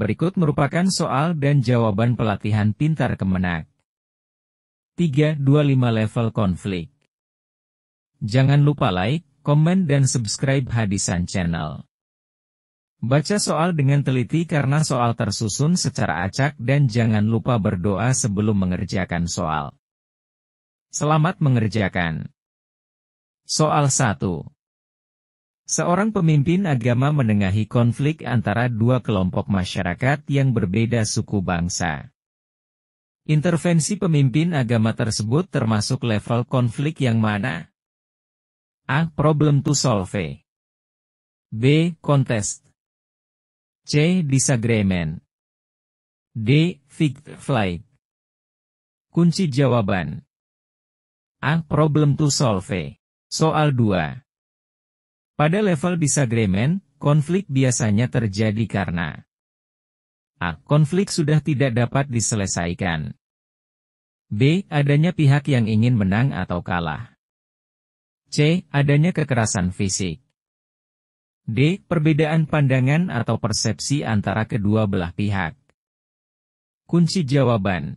Berikut merupakan soal dan jawaban pelatihan pintar kemenak. 325 level konflik. Jangan lupa like, komen dan subscribe Hadisan Channel. Baca soal dengan teliti karena soal tersusun secara acak dan jangan lupa berdoa sebelum mengerjakan soal. Selamat mengerjakan. Soal 1. Seorang pemimpin agama menengahi konflik antara dua kelompok masyarakat yang berbeda suku bangsa. Intervensi pemimpin agama tersebut termasuk level konflik yang mana? A. Problem to solve. B. Contest. C. Disagreement. D. Fixed flight. Kunci jawaban. A. Problem to solve. Soal 2. Pada level disagreement, konflik biasanya terjadi karena A. Konflik sudah tidak dapat diselesaikan. B. Adanya pihak yang ingin menang atau kalah. C. Adanya kekerasan fisik. D. Perbedaan pandangan atau persepsi antara kedua belah pihak. Kunci jawaban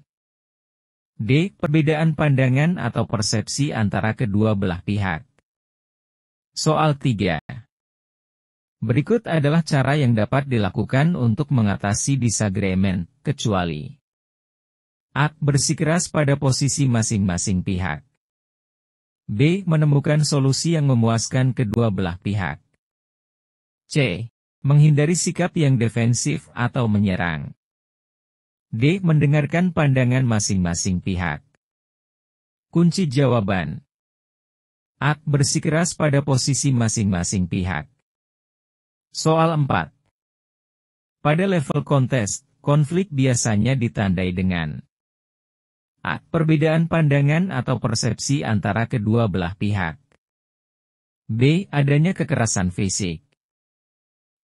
D. Perbedaan pandangan atau persepsi antara kedua belah pihak. Soal 3. Berikut adalah cara yang dapat dilakukan untuk mengatasi disagreement, kecuali A. Bersikeras pada posisi masing-masing pihak. B. Menemukan solusi yang memuaskan kedua belah pihak. C. Menghindari sikap yang defensif atau menyerang. D. Mendengarkan pandangan masing-masing pihak. Kunci jawaban Ak bersikeras pada posisi masing-masing pihak. Soal 4 Pada level kontes, konflik biasanya ditandai dengan A. Perbedaan pandangan atau persepsi antara kedua belah pihak B. Adanya kekerasan fisik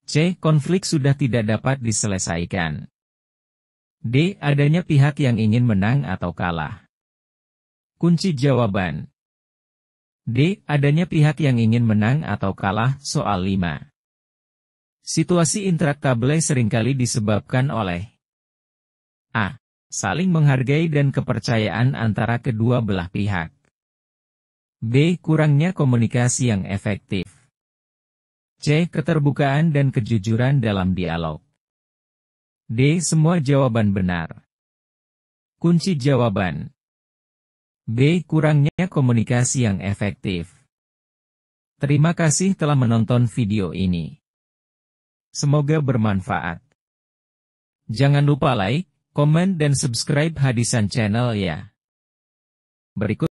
C. Konflik sudah tidak dapat diselesaikan D. Adanya pihak yang ingin menang atau kalah Kunci jawaban D. Adanya pihak yang ingin menang atau kalah, soal 5. Situasi intraktable seringkali disebabkan oleh A. Saling menghargai dan kepercayaan antara kedua belah pihak. B. Kurangnya komunikasi yang efektif. C. Keterbukaan dan kejujuran dalam dialog. D. Semua jawaban benar. Kunci jawaban B. Kurangnya komunikasi yang efektif. Terima kasih telah menonton video ini. Semoga bermanfaat. Jangan lupa like, komen dan subscribe Hadisan Channel ya. Berikut